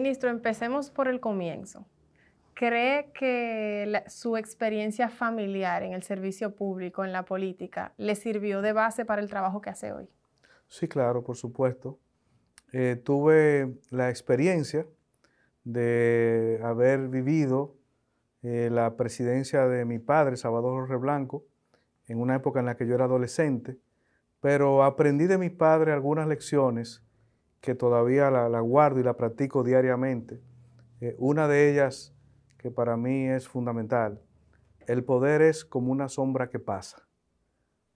Ministro, empecemos por el comienzo. ¿Cree que su experiencia familiar en el servicio público, en la política, le sirvió de base para el trabajo que hace hoy? Sí, claro, por supuesto. Eh, tuve la experiencia de haber vivido eh, la presidencia de mi padre, Salvador Jorge Blanco, en una época en la que yo era adolescente, pero aprendí de mi padre algunas lecciones que todavía la, guardo y la practico diariamente. Eh, una de ellas que para mí es fundamental, el poder es como una sombra que pasa.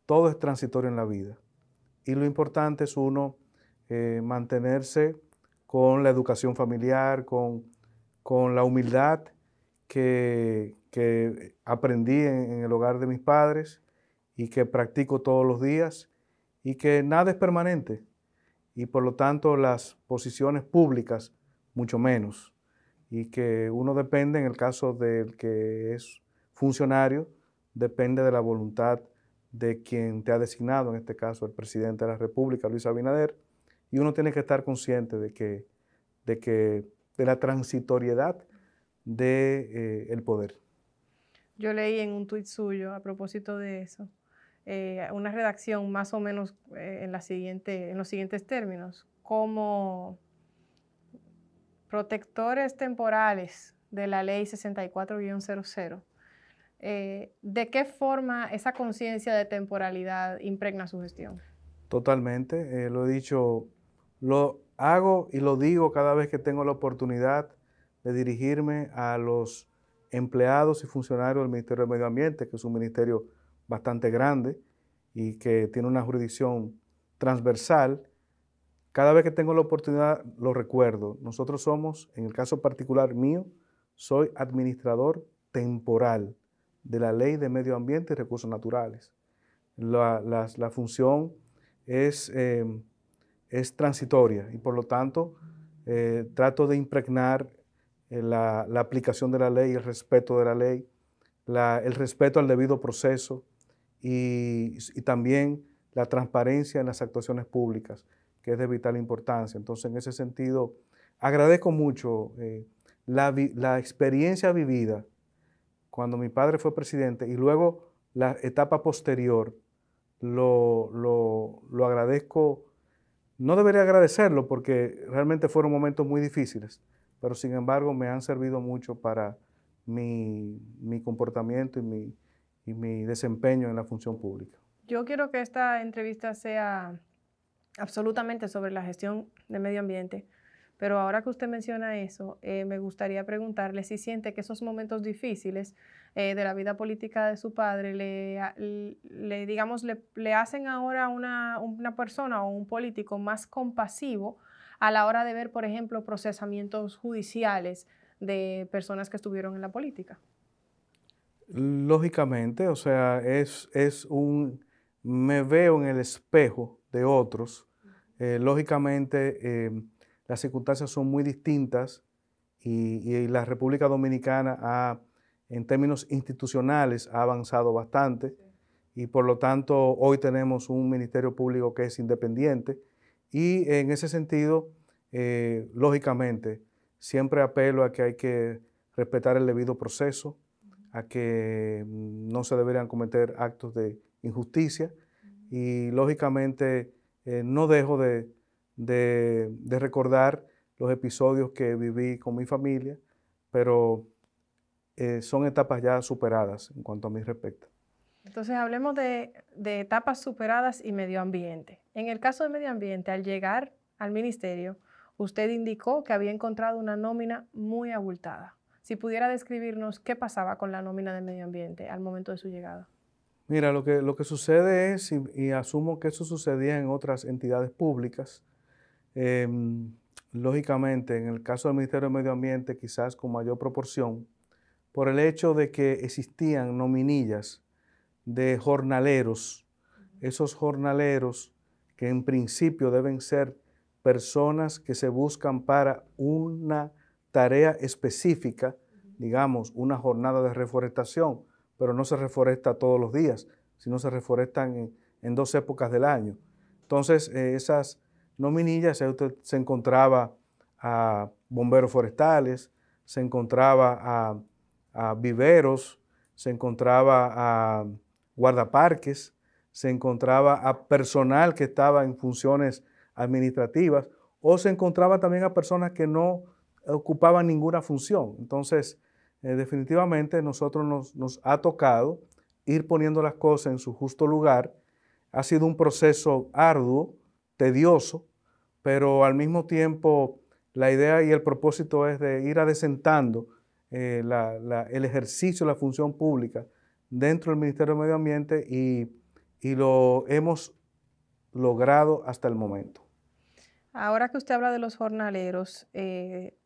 Todo es transitorio en la vida. Y lo importante es uno eh, mantenerse con la educación familiar, con, la humildad que, aprendí en, el hogar de mis padres y que practico todos los días y que nada es permanente y por lo tanto las posiciones públicas mucho menos. Y que uno depende, en el caso del que es funcionario, depende de la voluntad de quien te ha designado, en este caso el presidente de la República, Luis Abinader, y uno tiene que estar consciente de que, de, que, de la transitoriedad del de, eh, poder. Yo leí en un tuit suyo a propósito de eso, eh, una redacción más o menos eh, en, los siguientes términos, como protectores temporales de la ley 64-00, eh, ¿de qué forma esa conciencia de temporalidad impregna su gestión? Totalmente, lo he dicho, lo hago y lo digo cada vez que tengo la oportunidad de dirigirme a los empleados y funcionarios del Ministerio de Medio Ambiente, que es un ministerio bastante grande y que tiene una jurisdicción transversal. Cada vez que tengo la oportunidad lo recuerdo. Nosotros somos, en el caso particular mío, soy administrador temporal de la Ley de Medio Ambiente y Recursos Naturales. La, función es, em, es, transitoria y por lo tanto eh, trato de impregnar eh, la, la, aplicación de la ley, el respeto de la ley, el respeto al debido proceso, y, también la transparencia en las actuaciones públicas, que es de vital importancia. Entonces, en ese sentido, agradezco mucho eh, la, la, experiencia vivida cuando mi padre fue presidente y luego la etapa posterior, lo, lo, lo agradezco. No debería agradecerlo porque realmente fueron momentos muy difíciles, pero sin embargo me han servido mucho para mi, mi comportamiento y mi, y mi desempeño en la función pública. Yo quiero que esta entrevista sea absolutamente sobre la gestión de medio ambiente, pero ahora que usted menciona eso, eh, me gustaría preguntarle si siente que esos momentos difíciles eh, de la vida política de su padre le, digamos, le, le, hacen ahora una, una persona o un político más compasivo a la hora de ver, por ejemplo, procesamientos judiciales de personas que estuvieron en la política. Lógicamente, o sea, es, un, me veo en el espejo de otros. Eh, lógicamente, eh, las circunstancias son muy distintas y, la República Dominicana, en términos institucionales, ha avanzado bastante y por lo tanto hoy tenemos un Ministerio Público que es independiente y en ese sentido, eh, lógicamente, siempre apelo a que hay que respetar el debido proceso, a que mm, no se deberían cometer actos de injusticia y lógicamente eh, no dejo de, de, recordar los episodios que viví con mi familia, pero eh, son etapas ya superadas en cuanto a mi respecta. Entonces hablemos de, de etapas superadas y medio ambiente. En el caso de medio ambiente, al llegar al ministerio, usted indicó que había encontrado una nómina muy abultada. Si pudiera describirnos qué pasaba con la nómina de medio ambiente al momento de su llegada. Mira, lo que, lo que sucede es, y, asumo que eso sucedía en otras entidades públicas, em, lógicamente en el caso del Ministerio de Medio Ambiente quizás con mayor proporción, por el hecho de que existían nominillas de jornaleros, esos jornaleros que en principio deben ser personas que se buscan para una tarea específica, digamos, una jornada de reforestación, pero no se reforesta todos los días, sino se reforestan en, dos épocas del año. Entonces, eh, esas nominillas, se encontraba a bomberos forestales, se encontraba a, a viveros, se encontraba a guardaparques, se encontraba a personal que estaba en funciones administrativas o se encontraba también a personas que no ocupaba ninguna función. Entonces, definitivamente eh, definitivamente nosotros nos, ha tocado ir poniendo las cosas en su justo lugar. Ha sido un proceso arduo, tedioso, pero al mismo tiempo la idea y el propósito es de ir adesentando eh, la, el ejercicio de la función pública dentro del Ministerio de Medio Ambiente y, y lo hemos logrado hasta el momento. Ahora que usted habla de los jornaleros, eh,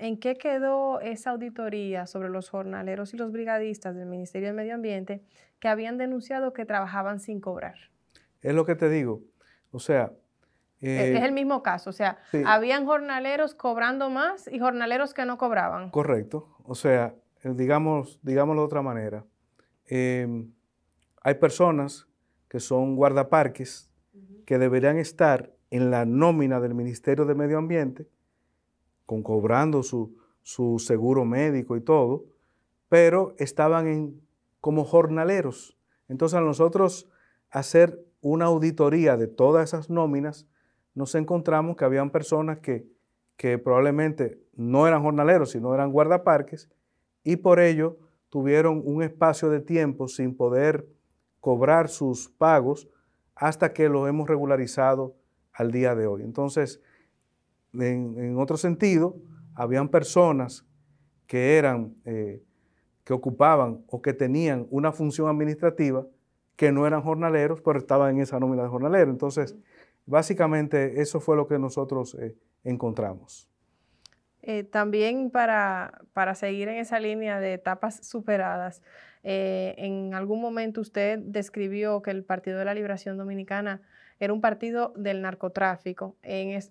¿En qué quedó esa auditoría sobre los jornaleros y los brigadistas del Ministerio del Medio Ambiente que habían denunciado que trabajaban sin cobrar? Es lo que te digo. O sea... E, eh, es el mismo caso. O sea, habían jornaleros cobrando más y jornaleros que no cobraban. Correcto. O sea, eh, digamos, digámoslo de otra manera. Em, hay personas que son guardaparques que deberían estar en la nómina del Ministerio de Medio Ambiente, con cobrando su, seguro médico y todo, pero estaban en, como jornaleros. Entonces a nosotros hacer una auditoría de todas esas nóminas, nos encontramos que habían personas que, que probablemente no eran jornaleros, sino eran guardaparques, y por ello tuvieron un espacio de tiempo sin poder cobrar sus pagos hasta que los hemos regularizado al día de hoy. Entonces, en, otro sentido, habían personas que eran, eh, que ocupaban o que tenían una función administrativa que no eran jornaleros, pero estaban en esa nómina de jornalero. Entonces, básicamente eso fue lo que nosotros eh, encontramos. Eh, también para, para, seguir en esa línea de etapas superadas, en algún momento usted describió que el Partido de la Liberación Dominicana era un partido del narcotráfico.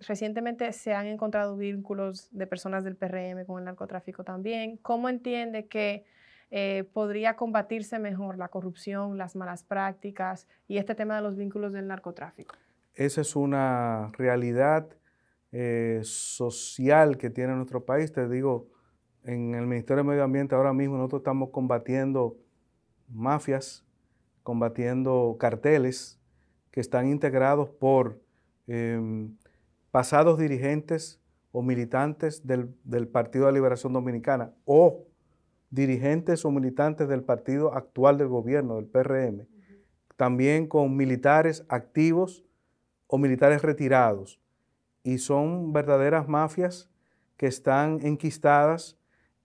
recientemente se han encontrado vínculos de personas del PRM con el narcotráfico también. ¿Cómo entiende que eh, podría combatirse mejor la corrupción, las malas prácticas y este tema de los vínculos del narcotráfico? Esa es una realidad eh, social que tiene nuestro país. Te digo, en el Ministerio de Medio Ambiente ahora mismo nosotros estamos combatiendo mafias, combatiendo carteles, que están integrados por em, pasados dirigentes o militantes del, Partido de Liberación Dominicana o dirigentes o militantes del partido actual del gobierno, del PRM, también con militares activos o militares retirados. Y son verdaderas mafias que están enquistadas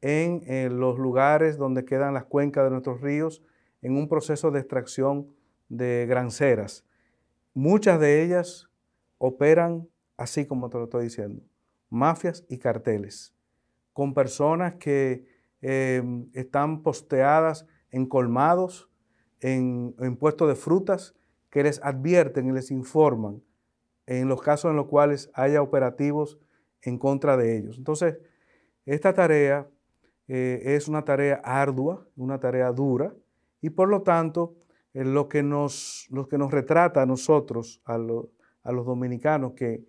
en eh, los lugares donde quedan las cuencas de nuestros ríos en un proceso de extracción de granceras. Muchas de ellas operan así como te lo estoy diciendo, mafias y carteles, con personas que em, están posteadas en colmados, en, en puestos de frutas, que les advierten y les informan en los casos en los cuales haya operativos en contra de ellos. Entonces, esta tarea eh, es una tarea ardua, una tarea dura, y por lo tanto lo que nos, lo que nos retrata a nosotros, a, los dominicanos, que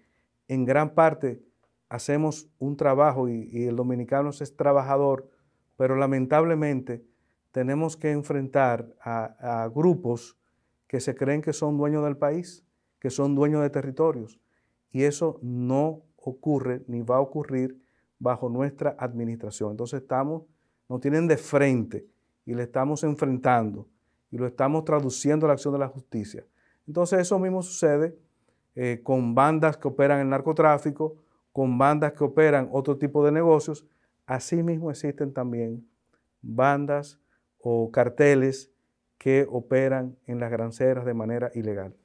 en gran parte hacemos un trabajo y, el dominicano es trabajador, pero lamentablemente tenemos que enfrentar a, grupos que se creen que son dueños del país, que son dueños de territorios. Y eso no ocurre ni va a ocurrir bajo nuestra administración. Entonces estamos, nos tienen de frente y le estamos enfrentando y lo estamos traduciendo a la acción de la justicia. Entonces eso mismo sucede eh, con bandas que operan el narcotráfico, con bandas que operan otro tipo de negocios. Asimismo existen también bandas o carteles que operan en las granceras de manera ilegal.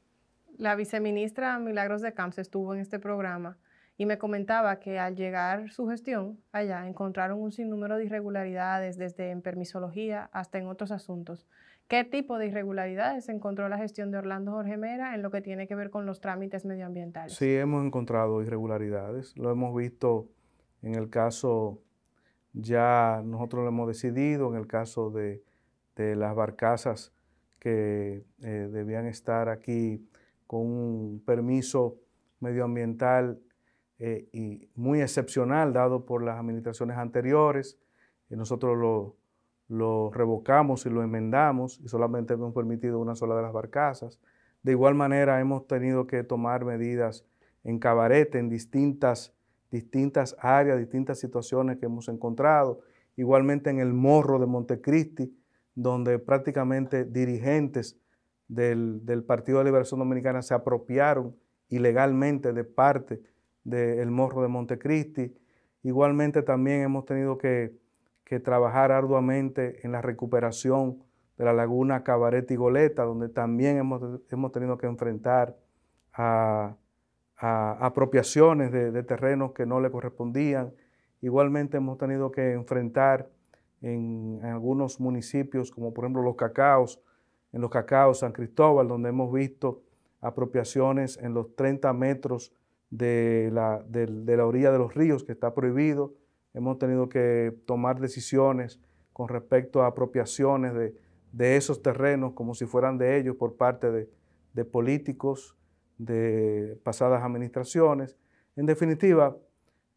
La viceministra Milagros de Camps estuvo en este programa y me comentaba que al llegar su gestión allá encontraron un sinnúmero de irregularidades desde en permisología hasta en otros asuntos. ¿Qué tipo de irregularidades encontró la gestión de Orlando Jorge Mera en lo que tiene que ver con los trámites medioambientales? Sí, hemos encontrado irregularidades. Lo hemos visto en el caso, ya nosotros lo hemos decidido, en el caso de, las barcazas que eh, debían estar aquí con un permiso medioambiental eh, y muy excepcional dado por las administraciones anteriores. Eh, nosotros lo lo revocamos y lo enmendamos y solamente hemos permitido una sola de las barcazas. De igual manera hemos tenido que tomar medidas en cabarete, en distintas, distintas áreas, distintas situaciones que hemos encontrado. Igualmente en el morro de Montecristi, donde prácticamente dirigentes del, Partido de Liberación Dominicana se apropiaron ilegalmente de parte del morro de Montecristi. Igualmente también hemos tenido que que trabajar arduamente en la recuperación de la laguna Cabaret y Goleta, donde también hemos, tenido que enfrentar a, apropiaciones de, terrenos que no le correspondían. Igualmente hemos tenido que enfrentar en, algunos municipios, como por ejemplo los Cacaos, en los Cacaos San Cristóbal, donde hemos visto apropiaciones en los 30 metros de la orilla de los ríos, que está prohibido, hemos tenido que tomar decisiones con respecto a apropiaciones de, esos terrenos como si fueran de ellos por parte de, políticos de pasadas administraciones. En definitiva,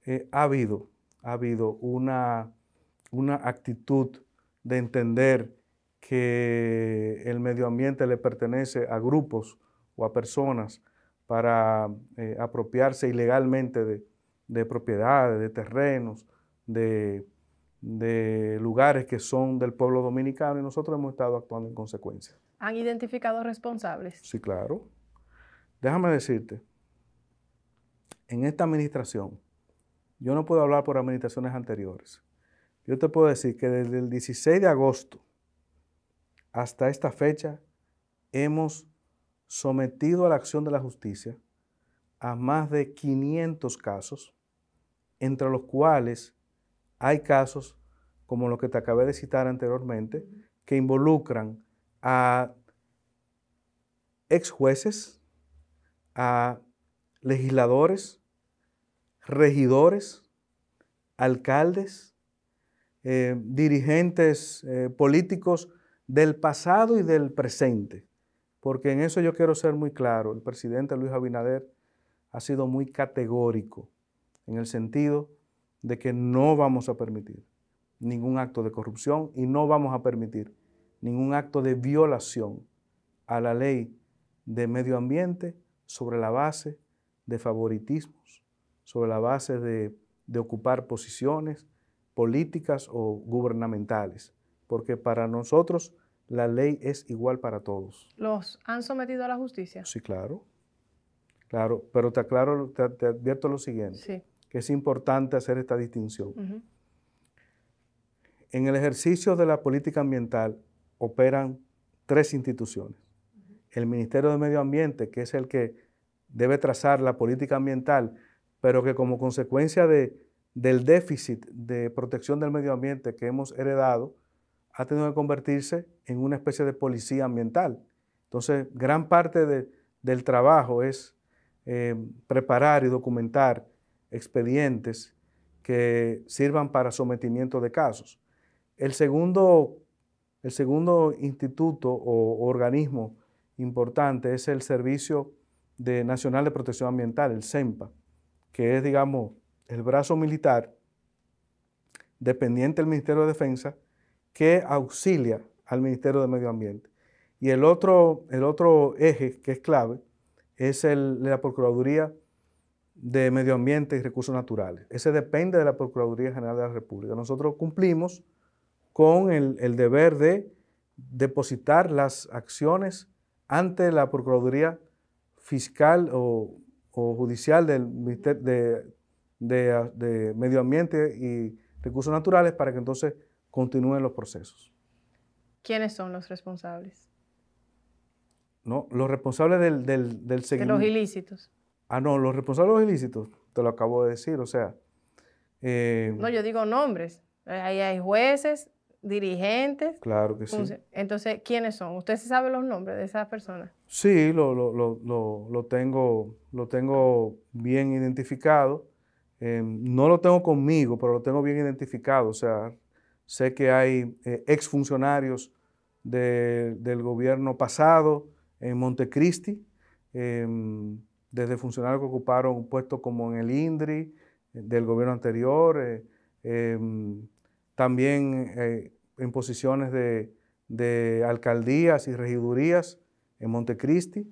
eh, ha habido, ha habido una, actitud de entender que el medio ambiente le pertenece a grupos o a personas para eh, apropiarse ilegalmente de, de propiedades, de terrenos, de, lugares que son del pueblo dominicano y nosotros hemos estado actuando en consecuencia. ¿Han identificado responsables? Sí, claro. Déjame decirte, en esta administración, yo no puedo hablar por administraciones anteriores. Yo te puedo decir que desde el 16 de agosto hasta esta fecha hemos sometido a la acción de la justicia a más de 500 casos, entre los cuales hay casos como lo que te acabé de citar anteriormente, que involucran a ex jueces, a legisladores, regidores, alcaldes, eh, dirigentes eh, políticos del pasado y del presente. Porque en eso yo quiero ser muy claro. El presidente Luis Abinader ha sido muy categórico en el sentido de que no vamos a permitir ningún acto de corrupción y no vamos a permitir ningún acto de violación a la ley de medio ambiente sobre la base de favoritismos, sobre la base de, ocupar posiciones políticas o gubernamentales, porque para nosotros la ley es igual para todos. ¿Los han sometido a la justicia? Sí, claro. Claro, pero te aclaro, te, advierto lo siguiente. Sí que es importante hacer esta distinción. En el ejercicio de la política ambiental operan tres instituciones. El Ministerio de Medio Ambiente, que es el que debe trazar la política ambiental, pero que como consecuencia del déficit de protección del medio ambiente que hemos heredado, ha tenido que convertirse en una especie de policía ambiental. Entonces, gran parte del trabajo es eh, preparar y documentar expedientes que sirvan para sometimiento de casos. El segundo, el segundo instituto o organismo importante es el Servicio de Nacional de Protección Ambiental, el SEMPA, que es, digamos, el brazo militar dependiente del Ministerio de Defensa que auxilia al Ministerio de Medio Ambiente. Y el otro, el otro eje que es clave es el, la Procuraduría de Medio Ambiente y Recursos Naturales. Ese depende de la Procuraduría General de la República. Nosotros cumplimos con el, deber de depositar las acciones ante la Procuraduría Fiscal o, Judicial del de, de, Medio Ambiente y Recursos Naturales para que entonces continúen los procesos. ¿Quiénes son los responsables? No, los responsables del, del, del seguimiento. De los ilícitos. Ah, no, los responsables ilícitos, te lo acabo de decir, o sea. Eh, no, yo digo nombres. Eh, ahí hay jueces, dirigentes. Claro que sí. Entonces, ¿quiénes son? ¿Usted sabe los nombres de esas personas? Sí, lo, tengo, lo tengo bien identificado. Em, no lo tengo conmigo, pero lo tengo bien identificado. O sea, sé que hay eh, exfuncionarios del gobierno pasado en Montecristi. Em, desde funcionarios que ocuparon puestos como en el INDRI eh, del gobierno anterior, eh, em, también eh, en posiciones de, alcaldías y regidurías en Montecristi.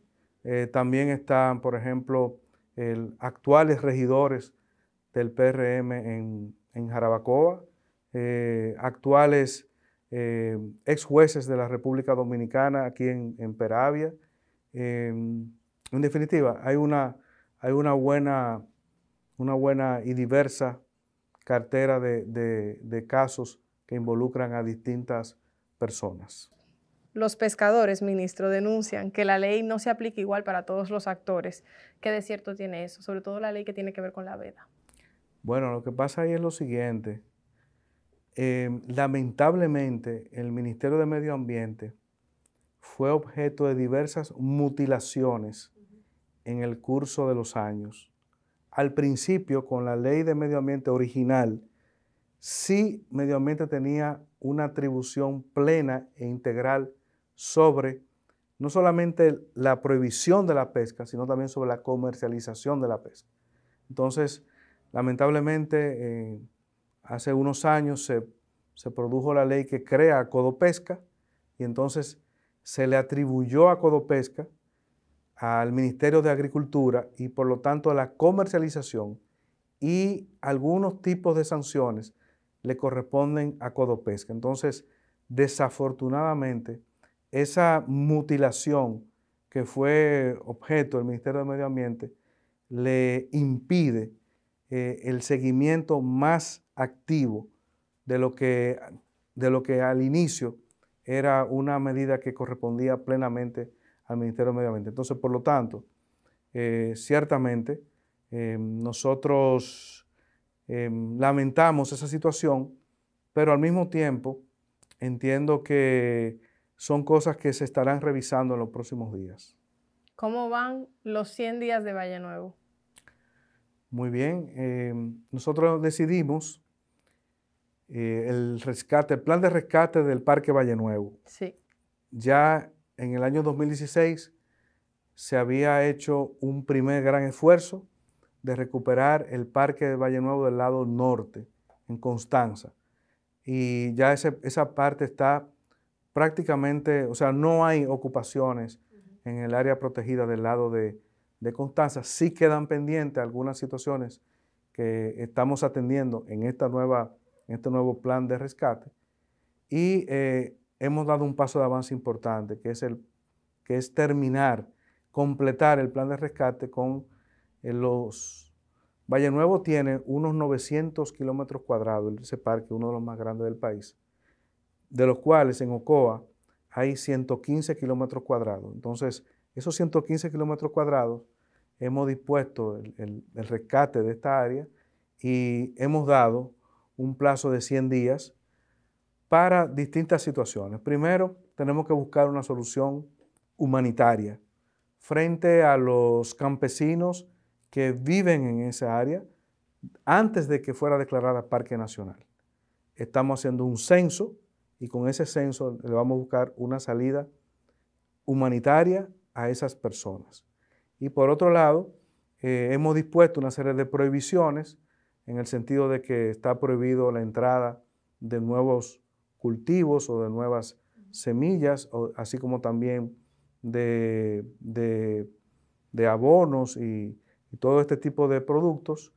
también están, por ejemplo, actuales regidores del PRM en, Jarabacoa, actuales ex jueces de la República Dominicana aquí en Peravia. Em, en definitiva, hay una, buena, y diversa cartera de, casos que involucran a distintas personas. Los pescadores, ministro, denuncian que la ley no se aplica igual para todos los actores. ¿Qué de cierto tiene eso? Sobre todo la ley que tiene que ver con la veda. Bueno, lo que pasa ahí es lo siguiente. Eh, lamentablemente, el Ministerio de Medio Ambiente fue objeto de diversas mutilaciones en el curso de los años. Al principio, con la ley de medio ambiente original, sí medio ambiente tenía una atribución plena e integral sobre no solamente la prohibición de la pesca, sino también sobre la comercialización de la pesca. Entonces, lamentablemente, eh, hace unos años se, se, produjo la ley que crea Codopesca y entonces se le atribuyó a Codopesca al Ministerio de Agricultura y por lo tanto a la comercialización y algunos tipos de sanciones le corresponden a Codopesca. Entonces, desafortunadamente, esa mutilación que fue objeto del Ministerio de Medio Ambiente le impide eh, el seguimiento más activo de lo, que, de lo que al inicio era una medida que correspondía plenamente al Ministerio de Medio Ambiente. Entonces, por lo tanto, eh, ciertamente eh, nosotros eh, lamentamos esa situación, pero al mismo tiempo entiendo que son cosas que se estarán revisando en los próximos días. ¿Cómo van los 100 días de Valle Nuevo? Muy bien, nosotros decidimos el rescate, el plan de rescate del Parque Valle Nuevo. Sí. Ya en el año 2016 se había hecho un primer gran esfuerzo de recuperar el parque de Valle Nuevo del lado norte, en Constanza. Y ya esa parte está prácticamente, o sea, no hay ocupaciones en el área protegida del lado de, de Constanza. Sí quedan pendientes algunas situaciones que estamos atendiendo en, esta nueva, en este nuevo plan de rescate. Y eh, hemos dado un paso de avance importante, que es, el, que es terminar, completar el plan de rescate con eh, los... Valle Nuevo tiene unos 900 kilómetros cuadrados, ese parque, uno de los más grandes del país, de los cuales en Ocoa hay 115 kilómetros cuadrados. Entonces, esos 115 kilómetros cuadrados hemos dispuesto el, el rescate de esta área y hemos dado un plazo de 100 días para distintas situaciones. Primero, tenemos que buscar una solución humanitaria frente a los campesinos que viven en esa área antes de que fuera declarada Parque Nacional. Estamos haciendo un censo y con ese censo le vamos a buscar una salida humanitaria a esas personas. Y por otro lado, eh, hemos dispuesto una serie de prohibiciones en el sentido de que está prohibido la entrada de nuevos cultivos o de nuevas semillas, así como también de, abonos y, todo este tipo de productos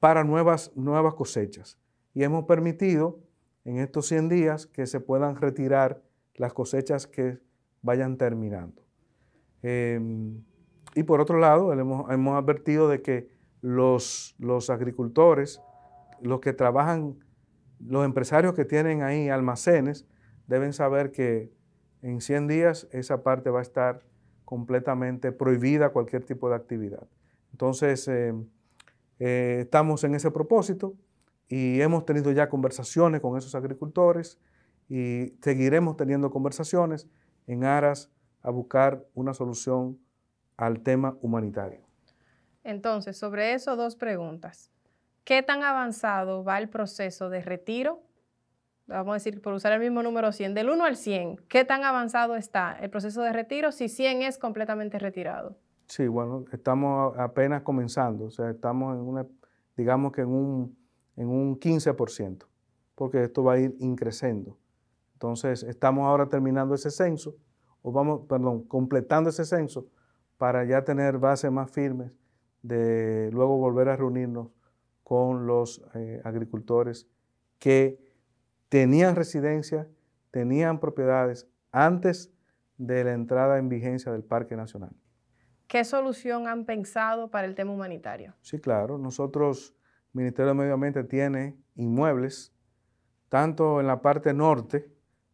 para nuevas, nuevas cosechas. Y hemos permitido en estos 100 días que se puedan retirar las cosechas que vayan terminando. Em, y por otro lado, hemos, advertido de que los, los agricultores, los que trabajan los empresarios que tienen ahí almacenes deben saber que en 100 días esa parte va a estar completamente prohibida cualquier tipo de actividad. Entonces, eh, eh, estamos en ese propósito y hemos tenido ya conversaciones con esos agricultores y seguiremos teniendo conversaciones en aras a buscar una solución al tema humanitario. Entonces, sobre eso dos preguntas. ¿Qué tan avanzado va el proceso de retiro? Vamos a decir, por usar el mismo número 100, del 1 al 100, ¿qué tan avanzado está el proceso de retiro si 100 es completamente retirado? Sí, bueno, estamos apenas comenzando, o sea, estamos en una, digamos que en un, en un 15%, porque esto va a ir increciendo. Entonces, estamos ahora terminando ese censo, o vamos, perdón, completando ese censo para ya tener bases más firmes de luego volver a reunirnos con los eh, agricultores que tenían residencia, tenían propiedades antes de la entrada en vigencia del Parque Nacional. ¿Qué solución han pensado para el tema humanitario? Sí, claro. Nosotros, el Ministerio de Medio Ambiente tiene inmuebles, tanto en la parte norte,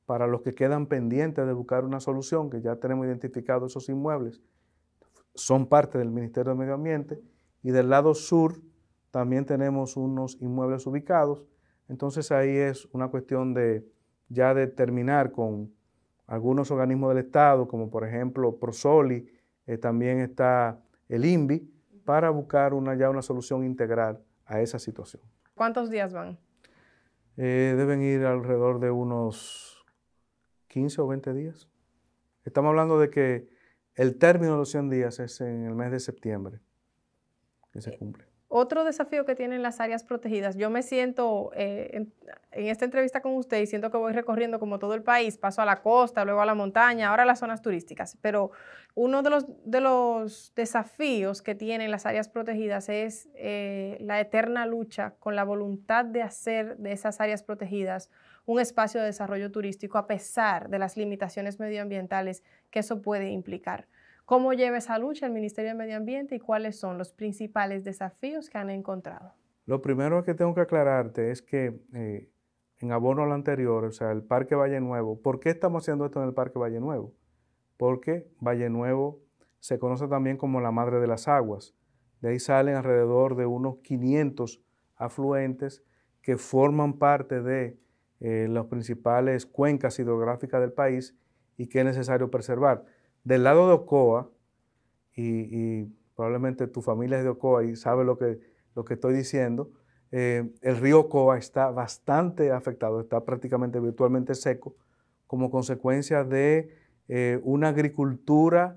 para los que quedan pendientes de buscar una solución, que ya tenemos identificados esos inmuebles, son parte del Ministerio de Medio Ambiente, y del lado sur, también tenemos unos inmuebles ubicados. Entonces ahí es una cuestión de ya determinar terminar con algunos organismos del Estado, como por ejemplo Prosoli, eh, también está el INVI, para buscar una, ya una solución integral a esa situación. ¿Cuántos días van? Eh, deben ir alrededor de unos 15 o 20 días. Estamos hablando de que el término de los 100 días es en el mes de septiembre que se eh, cumple. Otro desafío que tienen las áreas protegidas, yo me siento eh, en, esta entrevista con usted y siento que voy recorriendo como todo el país, paso a la costa, luego a la montaña, ahora a las zonas turísticas, pero uno de los, desafíos que tienen las áreas protegidas es eh, la eterna lucha con la voluntad de hacer de esas áreas protegidas un espacio de desarrollo turístico a pesar de las limitaciones medioambientales que eso puede implicar. ¿Cómo lleva esa lucha el Ministerio de Medio Ambiente y cuáles son los principales desafíos que han encontrado? Lo primero que tengo que aclararte es que eh, en abono al anterior, o sea, el Parque Valle Nuevo, ¿por qué estamos haciendo esto en el Parque Valle Nuevo? Porque Valle Nuevo se conoce también como la madre de las aguas. De ahí salen alrededor de unos 500 afluentes que forman parte de eh, las principales cuencas hidrográficas del país y que es necesario preservar del lado de Ocoa, y, probablemente tu familia es de Ocoa y sabe lo que, lo que estoy diciendo, eh, el río Ocoa está bastante afectado, está prácticamente virtualmente seco como consecuencia de eh, una agricultura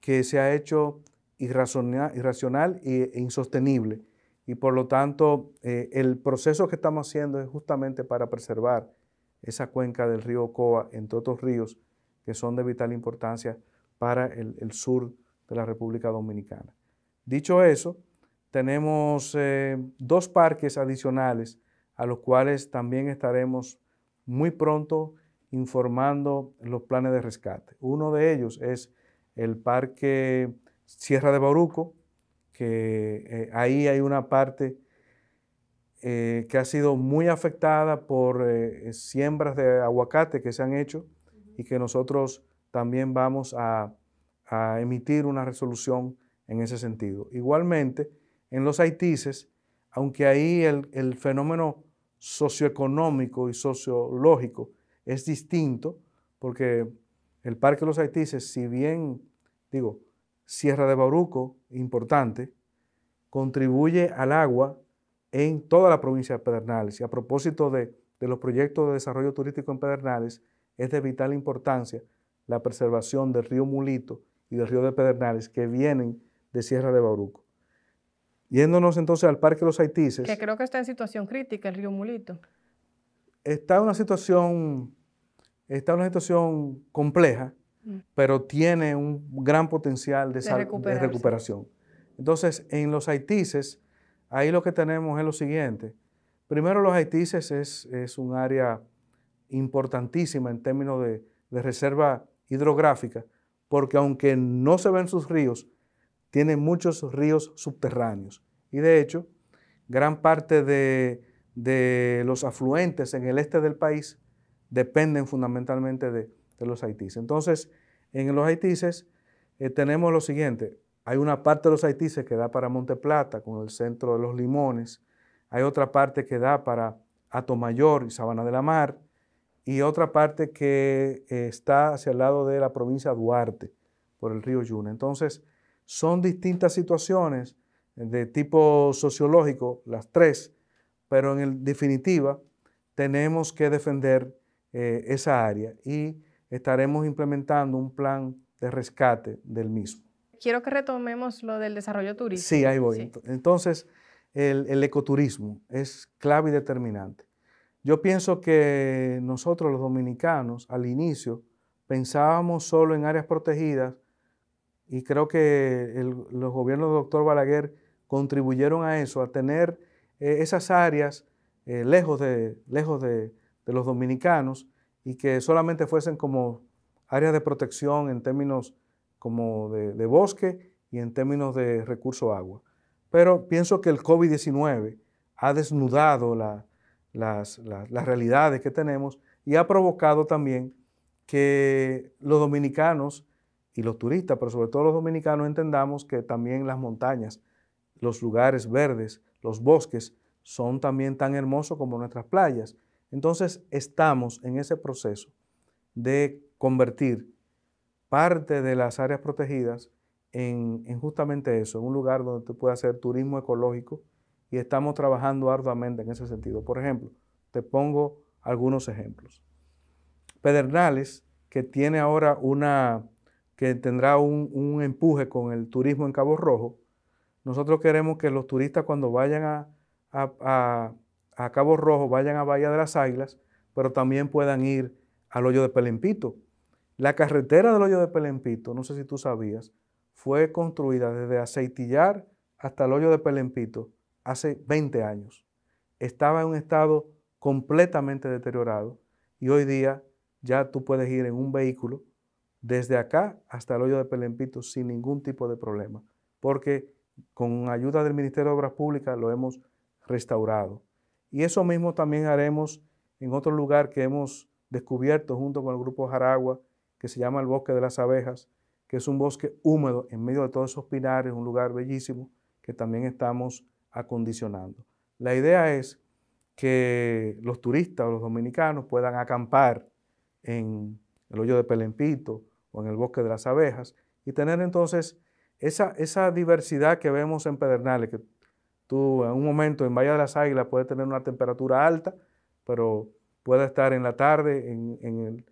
que se ha hecho irracional, e insostenible. Y por lo tanto, eh, el proceso que estamos haciendo es justamente para preservar esa cuenca del río Ocoa, entre otros ríos que son de vital importancia para el, sur de la República Dominicana. Dicho eso, tenemos eh, dos parques adicionales a los cuales también estaremos muy pronto informando los planes de rescate. Uno de ellos es el Parque Sierra de Bauruco, que eh, ahí hay una parte eh, que ha sido muy afectada por siembras de aguacate que se han hecho y que nosotros también vamos a, emitir una resolución en ese sentido. Igualmente, en los haitises, aunque ahí el, fenómeno socioeconómico y sociológico es distinto, porque el Parque de los Haitises, si bien, digo, Sierra de Bauruco, importante, contribuye al agua en toda la provincia de Pedernales. Y a propósito de, de los proyectos de desarrollo turístico en Pedernales, es de vital importancia la preservación del río Mulito y del río de Pedernales que vienen de Sierra de Bauruco. Yéndonos entonces al Parque Los Haitises. Que creo que está en situación crítica el río Mulito. Está en una situación, está una situación compleja, mm. pero tiene un gran potencial de, recuperación. Entonces, en los Haitises, ahí lo que tenemos es lo siguiente. Primero, los Haitises es, un área importantísima en términos de, de reserva hidrográfica, porque aunque no se ven sus ríos, tiene muchos ríos subterráneos. Y de hecho, gran parte de, los afluentes en el este del país dependen fundamentalmente de, los haitíes. Entonces, en los haitíes eh, tenemos lo siguiente. Hay una parte de los haitíes que da para Monte Plata, con el centro de los Limones. Hay otra parte que da para Atomayor y Sabana de la Mar y otra parte que eh, está hacia el lado de la provincia de Duarte, por el río Yuna. Entonces, son distintas situaciones de tipo sociológico, las tres, pero en definitiva tenemos que defender eh, esa área y estaremos implementando un plan de rescate del mismo. Quiero que retomemos lo del desarrollo turístico. Sí, ahí voy. Entonces, el ecoturismo es clave y determinante. Yo pienso que nosotros los dominicanos al inicio pensábamos solo en áreas protegidas y creo que los gobiernos del doctor Balaguer contribuyeron a eso, a tener eh, esas áreas eh, lejos, de, lejos de, los dominicanos y que solamente fuesen como áreas de protección en términos como de, bosque y en términos de recurso agua. Pero pienso que el COVID-19 ha desnudado la, las, realidades que tenemos y ha provocado también que los dominicanos y los turistas, pero sobre todo los dominicanos, entendamos que también las montañas, los lugares verdes, los bosques, son también tan hermosos como nuestras playas. Entonces estamos en ese proceso de convertir parte de las áreas protegidas en, justamente eso, en un lugar donde se pueda hacer turismo ecológico, y estamos trabajando arduamente en ese sentido. Por ejemplo, te pongo algunos ejemplos. Pedernales, que tiene ahora una, que tendrá un, empuje con el turismo en Cabo Rojo, nosotros queremos que los turistas cuando vayan a, a Cabo Rojo vayan a Bahía de las Águilas, pero también puedan ir al hoyo de Pelempito. La carretera del hoyo de Pelempito, no sé si tú sabías, fue construida desde Aceitillar hasta el hoyo de Pelempito hace 20 años. Estaba en un estado completamente deteriorado y hoy día ya tú puedes ir en un vehículo desde acá hasta el hoyo de Pelempito sin ningún tipo de problema, porque con ayuda del Ministerio de Obras Públicas lo hemos restaurado. Y eso mismo también haremos en otro lugar que hemos descubierto junto con el grupo Jaragua, que se llama el Bosque de las Abejas, que es un bosque húmedo en medio de todos esos pinares, un lugar bellísimo que también estamos acondicionando. La idea es que los turistas o los dominicanos puedan acampar en el hoyo de Pelempito o en el bosque de las abejas y tener entonces esa, esa diversidad que vemos en Pedernales, que tú en un momento en Bahía de las Águilas puedes tener una temperatura alta, pero puede estar en la tarde en, el,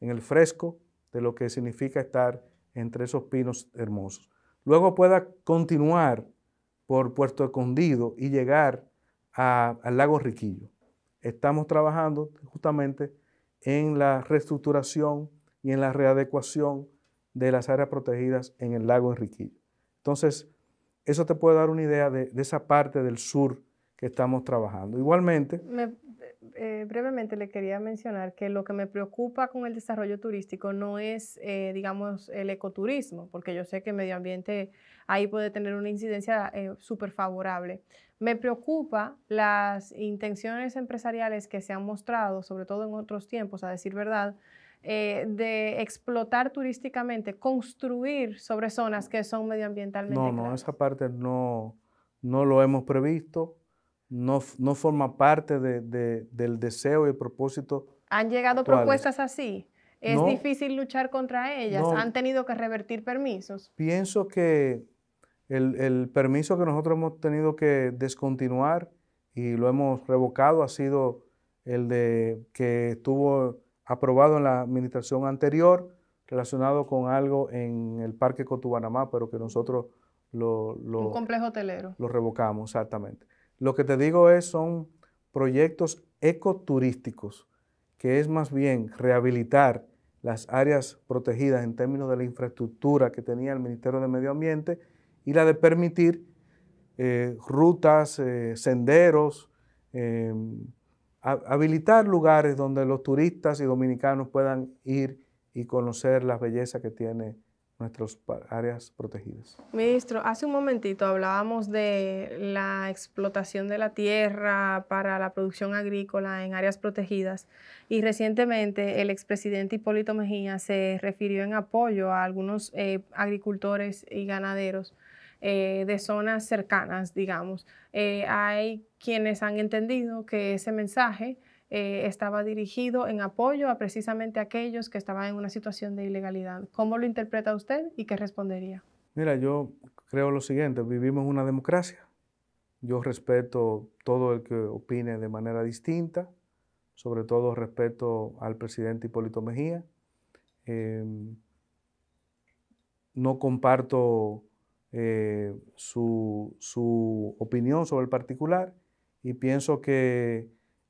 en el fresco de lo que significa estar entre esos pinos hermosos. Luego pueda continuar por Puerto Escondido y llegar al lago Riquillo. Estamos trabajando justamente en la reestructuración y en la readecuación de las áreas protegidas en el lago riquillo Entonces, eso te puede dar una idea de, esa parte del sur que estamos trabajando. Igualmente... Eh, brevemente le quería mencionar que lo que me preocupa con el desarrollo turístico no es, eh, digamos, el ecoturismo, porque yo sé que el medio ambiente ahí puede tener una incidencia eh, súper favorable. Me preocupa las intenciones empresariales que se han mostrado, sobre todo en otros tiempos, a decir verdad, de explotar turísticamente, construir sobre zonas que son medioambientalmente. No, no, esa parte no, no lo hemos previsto no, forma parte del deseo y el propósito. ¿Han llegado propuestas así? ¿Es difícil luchar contra ellas? ¿Han tenido que revertir permisos? Pienso que el, permiso que nosotros hemos tenido que descontinuar y lo hemos revocado ha sido el de que estuvo aprobado en la administración anterior relacionado con algo en el Parque Cotubanamá, pero que nosotros lo, lo, Un complejo hotelero. lo revocamos, exactamente. Lo que te digo es, son proyectos ecoturísticos, que es más bien rehabilitar las áreas protegidas en términos de la infraestructura que tenía el Ministerio de Medio Ambiente y la de permitir eh, rutas, eh, senderos, em, habilitar lugares donde los turistas y dominicanos puedan ir y conocer la belleza que tiene nuestras áreas protegidas. Ministro, hace un momentito hablábamos de la explotación de la tierra para la producción agrícola en áreas protegidas y recientemente el expresidente Hipólito Mejía se refirió en apoyo a algunos eh, agricultores y ganaderos eh, de zonas cercanas, digamos. Eh, hay quienes han entendido que ese mensaje eh, estaba dirigido en apoyo a precisamente aquellos que estaban en una situación de ilegalidad. ¿Cómo lo interpreta usted y qué respondería? Mira, yo creo lo siguiente, vivimos en una democracia. Yo respeto todo el que opine de manera distinta, sobre todo respeto al presidente Hipólito Mejía. Em, no comparto eh, su, opinión sobre el particular y pienso que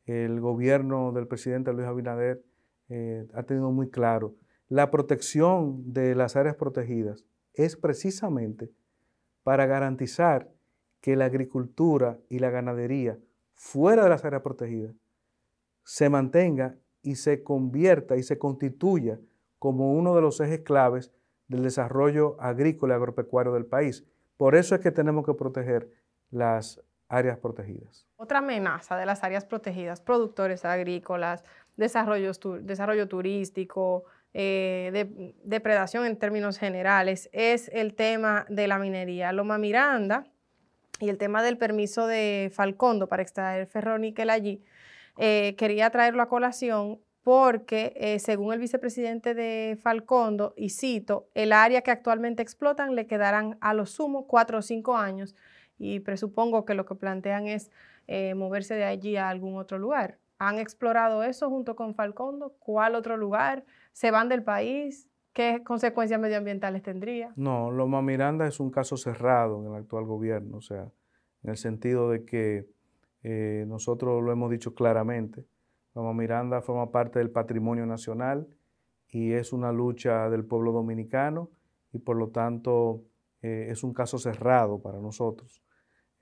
el gobierno del presidente Luis Abinader eh, ha tenido muy claro. La protección de las áreas protegidas es precisamente para garantizar que la agricultura y la ganadería fuera de las áreas protegidas se mantenga y se convierta y se constituya como uno de los ejes claves del desarrollo agrícola y agropecuario del país. Por eso es que tenemos que proteger las áreas protegidas. Otra amenaza de las áreas protegidas, productores agrícolas, desarrollo turístico, eh, depredación en términos generales, es el tema de la minería. Loma Miranda y el tema del permiso de Falcondo para extraer ferroníquel allí, eh, quería traerlo a colación porque eh, según el vicepresidente de Falcondo, y cito, el área que actualmente explotan le quedarán a lo sumo cuatro o cinco años y presupongo que lo que plantean es eh, moverse de allí a algún otro lugar. ¿Han explorado eso junto con Falcondo? ¿Cuál otro lugar? ¿Se van del país? ¿Qué consecuencias medioambientales tendría? No, Loma Miranda es un caso cerrado en el actual gobierno, o sea, en el sentido de que eh, nosotros lo hemos dicho claramente, Loma Miranda forma parte del patrimonio nacional y es una lucha del pueblo dominicano y por lo tanto eh, es un caso cerrado para nosotros.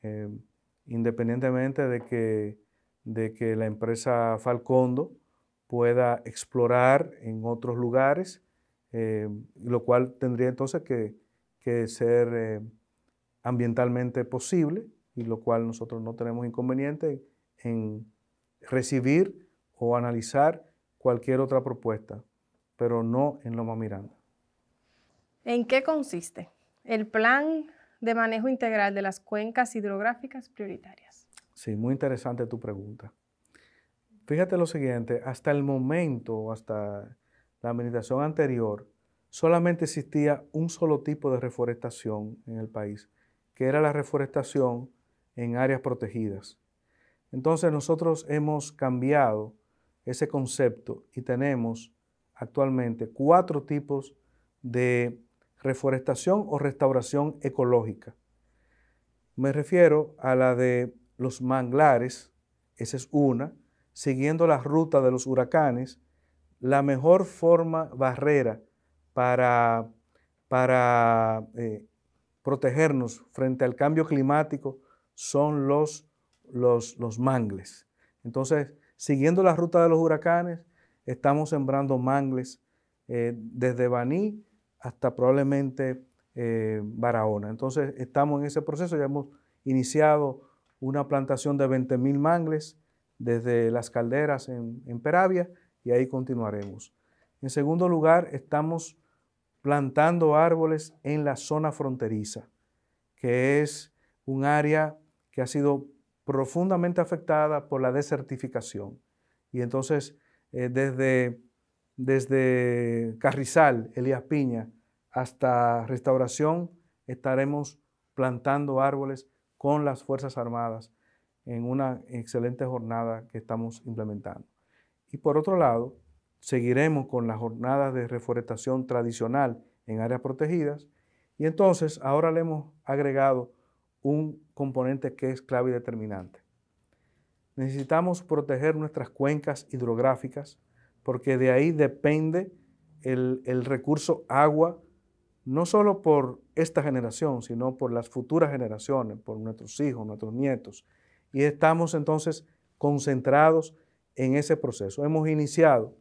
Eh, independientemente de que, de que la empresa Falcondo pueda explorar en otros lugares, eh, lo cual tendría entonces que, ser eh, ambientalmente posible y lo cual nosotros no tenemos inconveniente en recibir o analizar cualquier otra propuesta, pero no en Loma Miranda. ¿En qué consiste el plan de manejo integral de las cuencas hidrográficas prioritarias. Sí, muy interesante tu pregunta. Fíjate lo siguiente, hasta el momento, hasta la administración anterior, solamente existía un solo tipo de reforestación en el país, que era la reforestación en áreas protegidas. Entonces nosotros hemos cambiado ese concepto y tenemos actualmente cuatro tipos de reforestación o restauración ecológica. Me refiero a la de los manglares, esa es una, siguiendo la ruta de los huracanes, la mejor forma barrera para, para eh, protegernos frente al cambio climático son los, los, mangles. Entonces, siguiendo la ruta de los huracanes, estamos sembrando mangles eh, desde Baní hasta probablemente eh, Barahona. Entonces estamos en ese proceso, ya hemos iniciado una plantación de 20.000 mangles desde las calderas en, Peravia y ahí continuaremos. En segundo lugar, estamos plantando árboles en la zona fronteriza, que es un área que ha sido profundamente afectada por la desertificación. Y entonces, eh, desde, desde Carrizal, Elías Piña, hasta restauración estaremos plantando árboles con las Fuerzas Armadas en una excelente jornada que estamos implementando. Y por otro lado, seguiremos con las jornadas de reforestación tradicional en áreas protegidas y entonces ahora le hemos agregado un componente que es clave y determinante. Necesitamos proteger nuestras cuencas hidrográficas porque de ahí depende el, el recurso agua no solo por esta generación, sino por las futuras generaciones, por nuestros hijos, nuestros nietos. Y estamos entonces concentrados en ese proceso. Hemos iniciado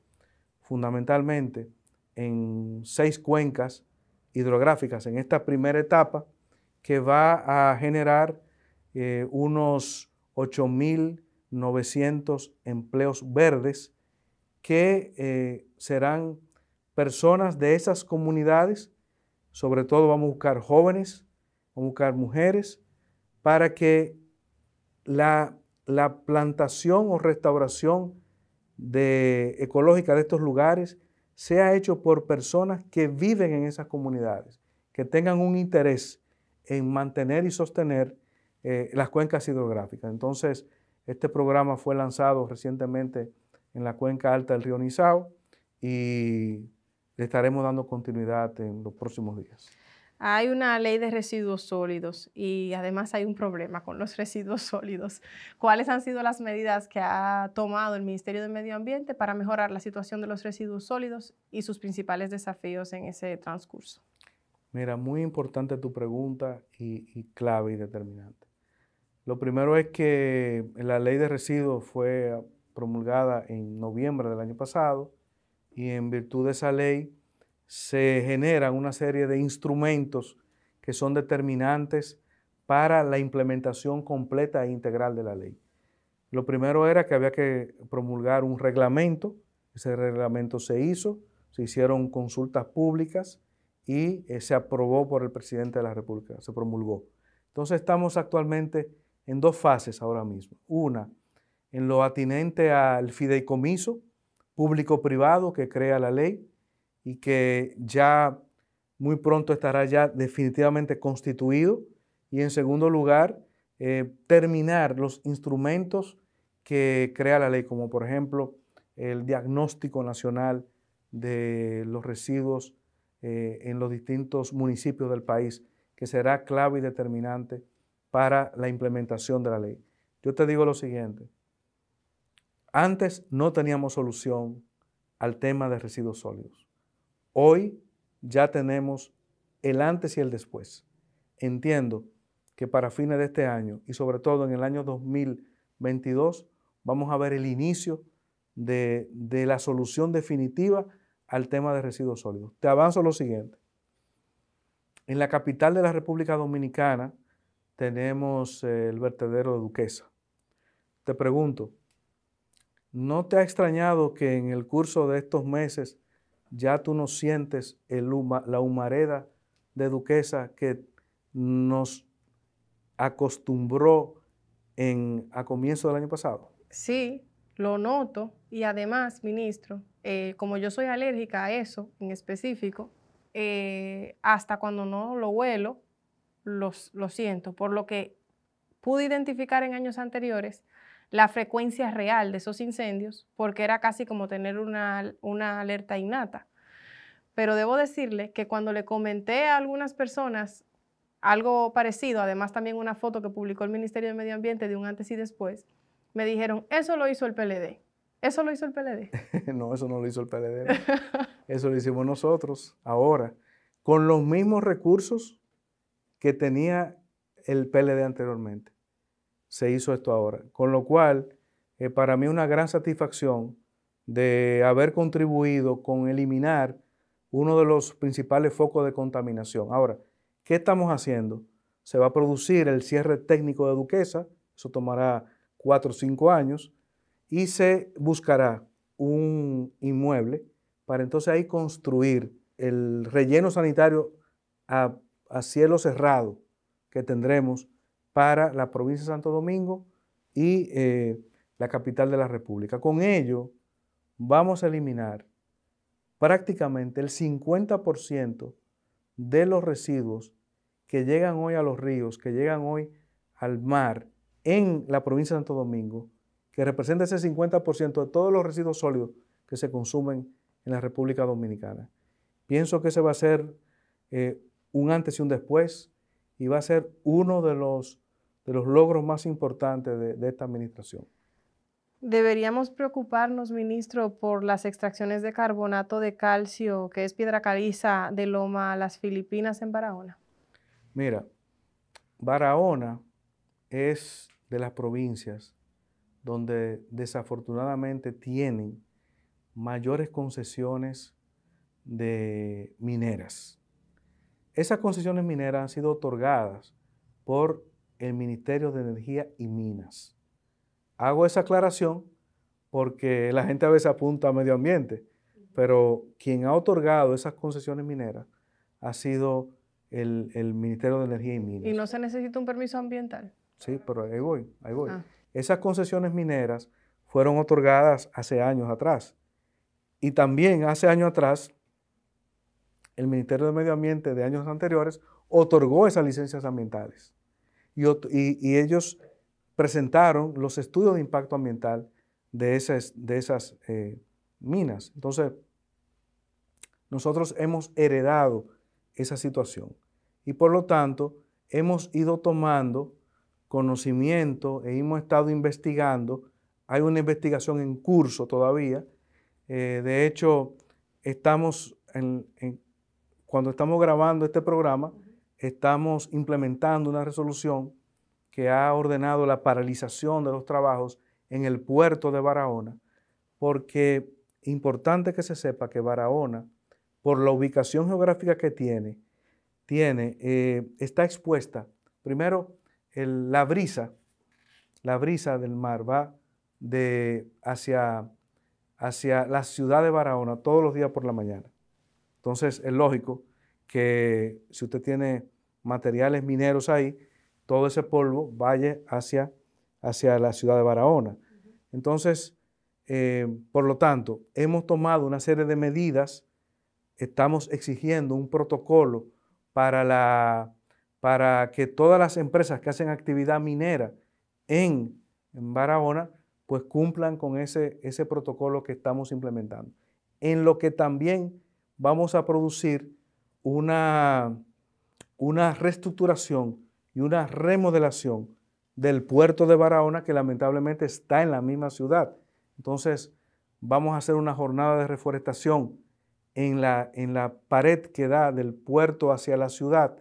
fundamentalmente en seis cuencas hidrográficas en esta primera etapa que va a generar eh, unos 8.900 empleos verdes que eh, serán personas de esas comunidades sobre todo vamos a buscar jóvenes, vamos a buscar mujeres, para que la, plantación o restauración de, ecológica de estos lugares sea hecho por personas que viven en esas comunidades, que tengan un interés en mantener y sostener eh, las cuencas hidrográficas. Entonces, este programa fue lanzado recientemente en la cuenca alta del río Nizao y le estaremos dando continuidad en los próximos días. Hay una ley de residuos sólidos y además hay un problema con los residuos sólidos. ¿Cuáles han sido las medidas que ha tomado el Ministerio de Medio Ambiente para mejorar la situación de los residuos sólidos y sus principales desafíos en ese transcurso? Mira, muy importante tu pregunta y, y clave y determinante. Lo primero es que la ley de residuos fue promulgada en noviembre del año pasado y en virtud de esa ley se generan una serie de instrumentos que son determinantes para la implementación completa e integral de la ley. Lo primero era que había que promulgar un reglamento, ese reglamento se hizo, se hicieron consultas públicas y eh, se aprobó por el presidente de la República, se promulgó. Entonces estamos actualmente en dos fases ahora mismo. Una, en lo atinente al fideicomiso, público-privado que crea la ley y que ya muy pronto estará ya definitivamente constituido. Y en segundo lugar, eh, terminar los instrumentos que crea la ley, como por ejemplo el diagnóstico nacional de los residuos eh, en los distintos municipios del país, que será clave y determinante para la implementación de la ley. Yo te digo lo siguiente, antes no teníamos solución al tema de residuos sólidos. Hoy ya tenemos el antes y el después. Entiendo que para fines de este año y sobre todo en el año 2022 vamos a ver el inicio de, la solución definitiva al tema de residuos sólidos. Te avanzo lo siguiente. En la capital de la República Dominicana tenemos eh, el vertedero de Duquesa. Te pregunto, ¿No te ha extrañado que en el curso de estos meses ya tú no sientes el la humareda de duquesa que nos acostumbró a comienzo del año pasado? Sí, lo noto. Y además, ministro, eh, como yo soy alérgica a eso en específico, eh, hasta cuando no lo huelo, lo siento. Por lo que pude identificar en años anteriores la frecuencia real de esos incendios, porque era casi como tener una, una alerta innata. Pero debo decirle que cuando le comenté a algunas personas algo parecido, además también una foto que publicó el Ministerio de Medio Ambiente de un antes y después, me dijeron, eso lo hizo el PLD. ¿Eso lo hizo el PLD? no, eso no lo hizo el PLD. eso lo hicimos nosotros ahora, con los mismos recursos que tenía el PLD anteriormente se hizo esto ahora. Con lo cual, eh, para mí una gran satisfacción de haber contribuido con eliminar uno de los principales focos de contaminación. Ahora, ¿qué estamos haciendo? Se va a producir el cierre técnico de Duquesa, eso tomará cuatro o cinco años, y se buscará un inmueble para entonces ahí construir el relleno sanitario a cielo cerrado que tendremos para la provincia de Santo Domingo y eh, la capital de la República. Con ello vamos a eliminar prácticamente el 50% de los residuos que llegan hoy a los ríos, que llegan hoy al mar en la provincia de Santo Domingo, que representa ese 50% de todos los residuos sólidos que se consumen en la República Dominicana. Pienso que ese va a ser eh, un antes y un después y va a ser uno de los de los logros más importantes de, esta administración. Deberíamos preocuparnos, ministro, por las extracciones de carbonato de calcio, que es piedra caliza de Loma, las Filipinas en Barahona. Mira, Barahona es de las provincias donde desafortunadamente tienen mayores concesiones de mineras. Esas concesiones mineras han sido otorgadas por el Ministerio de Energía y Minas. Hago esa aclaración porque la gente a veces apunta a medio ambiente, pero quien ha otorgado esas concesiones mineras ha sido el, Ministerio de Energía y Minas. ¿Y no se necesita un permiso ambiental? Sí, pero ahí voy, ahí voy. Ah. Esas concesiones mineras fueron otorgadas hace años atrás. Y también hace años atrás, el Ministerio de Medio Ambiente de años anteriores otorgó esas licencias ambientales y, ellos presentaron los estudios de impacto ambiental de esas, eh, minas. Entonces, nosotros hemos heredado esa situación y por lo tanto hemos ido tomando conocimiento e hemos estado investigando. Hay una investigación en curso todavía. Eh, de hecho, estamos cuando estamos grabando este programa, estamos implementando una resolución que ha ordenado la paralización de los trabajos en el puerto de Barahona, porque importante que se sepa que Barahona, por la ubicación geográfica que tiene, tiene eh, está expuesta, primero, la brisa, la brisa del mar va de, hacia, hacia la ciudad de Barahona todos los días por la mañana. Entonces, es lógico que si usted tiene materiales mineros ahí, todo ese polvo vaya hacia, hacia la ciudad de Barahona. Entonces, eh, por lo tanto, hemos tomado una serie de medidas, estamos exigiendo un protocolo para, la, para que todas las empresas que hacen actividad minera en, Barahona, pues cumplan con ese, ese protocolo que estamos implementando. En lo que también vamos a producir una, una reestructuración y una remodelación del puerto de Barahona, que lamentablemente está en la misma ciudad. Entonces, vamos a hacer una jornada de reforestación en la, en la pared que da del puerto hacia la ciudad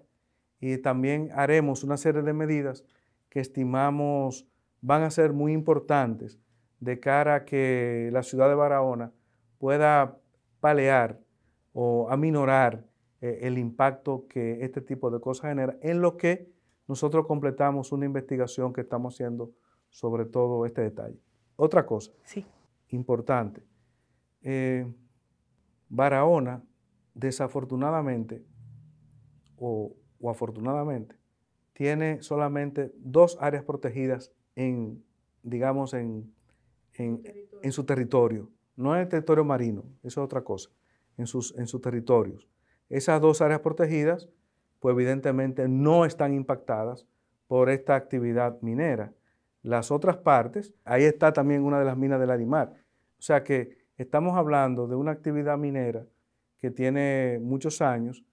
y también haremos una serie de medidas que estimamos van a ser muy importantes de cara a que la ciudad de Barahona pueda palear o aminorar eh, el impacto que este tipo de cosas genera, en lo que nosotros completamos una investigación que estamos haciendo sobre todo este detalle. Otra cosa importante, eh, Barahona, desafortunadamente o, afortunadamente, tiene solamente dos áreas protegidas en, digamos, en, su territorio. No en el territorio marino, eso es otra cosa, en sus, en sus territorios. Esas dos áreas protegidas, pues evidentemente no están impactadas por esta actividad minera. Las otras partes, ahí está también una de las minas del Arimar. O sea que estamos hablando de una actividad minera que tiene muchos años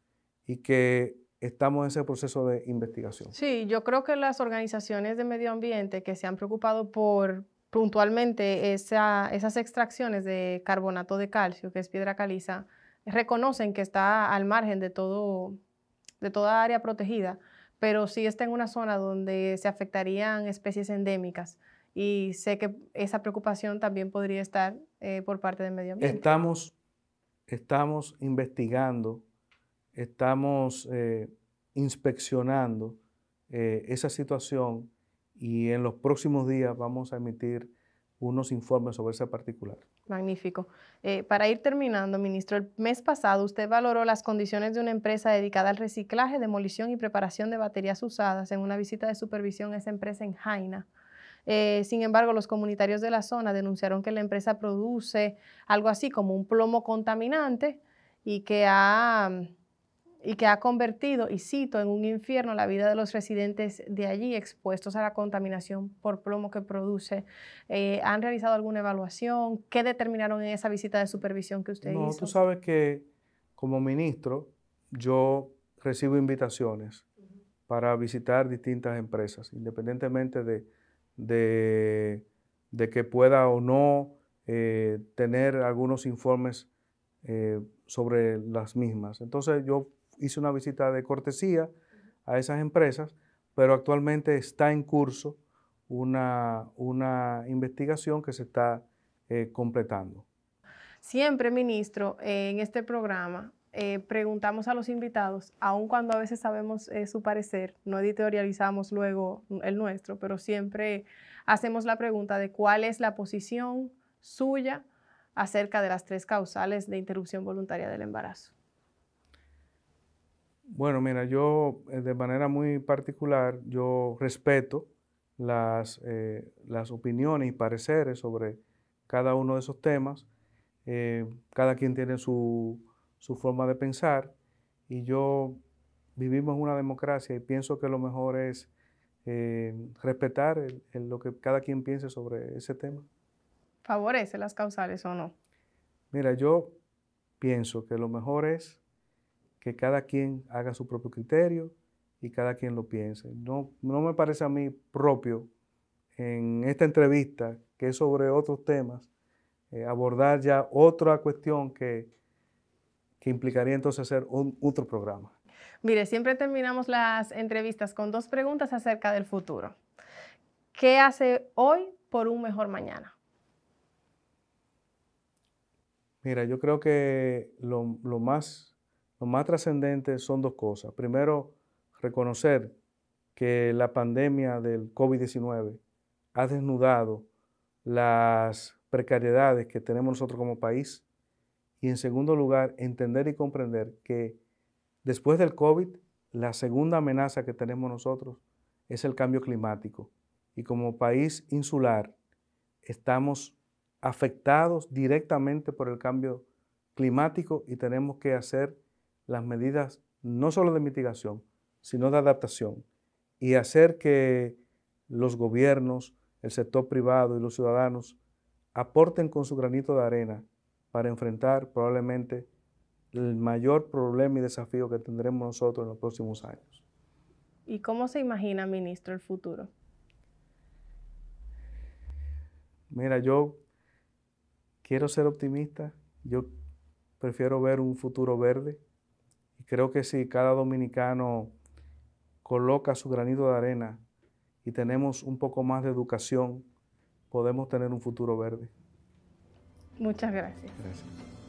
y que estamos en ese proceso de investigación. Sí, yo creo que las organizaciones de medio ambiente que se han preocupado por puntualmente esas extracciones de carbonato de calcio, que es piedra caliza, reconocen que está al margen de, todo, de toda área protegida, pero sí está en una zona donde se afectarían especies endémicas. Y sé que esa preocupación también podría estar eh, por parte del medio ambiente. Estamos, estamos investigando, estamos eh, inspeccionando eh, esa situación y en los próximos días vamos a emitir unos informes sobre ese particular. Magnífico. Eh, para ir terminando, ministro, el mes pasado usted valoró las condiciones de una empresa dedicada al reciclaje, demolición y preparación de baterías usadas en una visita de supervisión a esa empresa en Jaina. Eh, sin embargo, los comunitarios de la zona denunciaron que la empresa produce algo así como un plomo contaminante y que ha y que ha convertido, y cito, en un infierno la vida de los residentes de allí expuestos a la contaminación por plomo que produce. Eh, ¿Han realizado alguna evaluación? ¿Qué determinaron en esa visita de supervisión que usted no, Tú sabes que como ministro yo recibo invitaciones para visitar distintas empresas, independientemente de, de, que pueda o no eh, tener algunos informes eh, sobre las mismas. Entonces yo hice una visita de cortesía a esas empresas, pero actualmente está en curso una, una investigación que se está eh, completando. Siempre, ministro, en este programa eh, preguntamos a los invitados, aun cuando a veces sabemos eh, su parecer, no editorializamos luego el nuestro, pero siempre hacemos la pregunta de cuál es la posición suya acerca de las tres causales de interrupción voluntaria del embarazo. Bueno, mira, yo eh, de manera muy particular, yo respeto eh, las, opiniones y pareceres sobre cada uno de esos temas. Eh, cada quien tiene su, forma de pensar y yo vivimos una democracia y pienso que lo mejor es respetar lo que cada quien piense sobre ese tema. ¿Favorece las causales o no? Mira, yo pienso que lo mejor es que cada quien haga su propio criterio y cada quien lo piense. No, no me parece a mí propio en esta entrevista, que es sobre otros temas, eh, abordar ya otra cuestión que, implicaría entonces hacer un, otro programa. Mire, siempre terminamos las entrevistas con dos preguntas acerca del futuro. ¿Qué hace hoy por un mejor mañana? Mira, yo creo que lo, lo más lo más trascendente son dos cosas. Primero, reconocer que la pandemia del COVID-19 ha desnudado las precariedades que tenemos nosotros como país. Y en segundo lugar, entender y comprender que después del COVID, la segunda amenaza que tenemos nosotros es el cambio climático. Y como país insular, estamos afectados directamente por el cambio climático y tenemos que hacer las medidas no solo de mitigación, sino de adaptación y hacer que los gobiernos, el sector privado y los ciudadanos aporten con su granito de arena para enfrentar probablemente el mayor problema y desafío que tendremos nosotros en los próximos años. ¿Y cómo se imagina, ministro, el futuro? Mira, yo quiero ser optimista, yo prefiero ver un futuro verde, Creo que si cada dominicano coloca su granito de arena y tenemos un poco más de educación, podemos tener un futuro verde. Muchas gracias. gracias.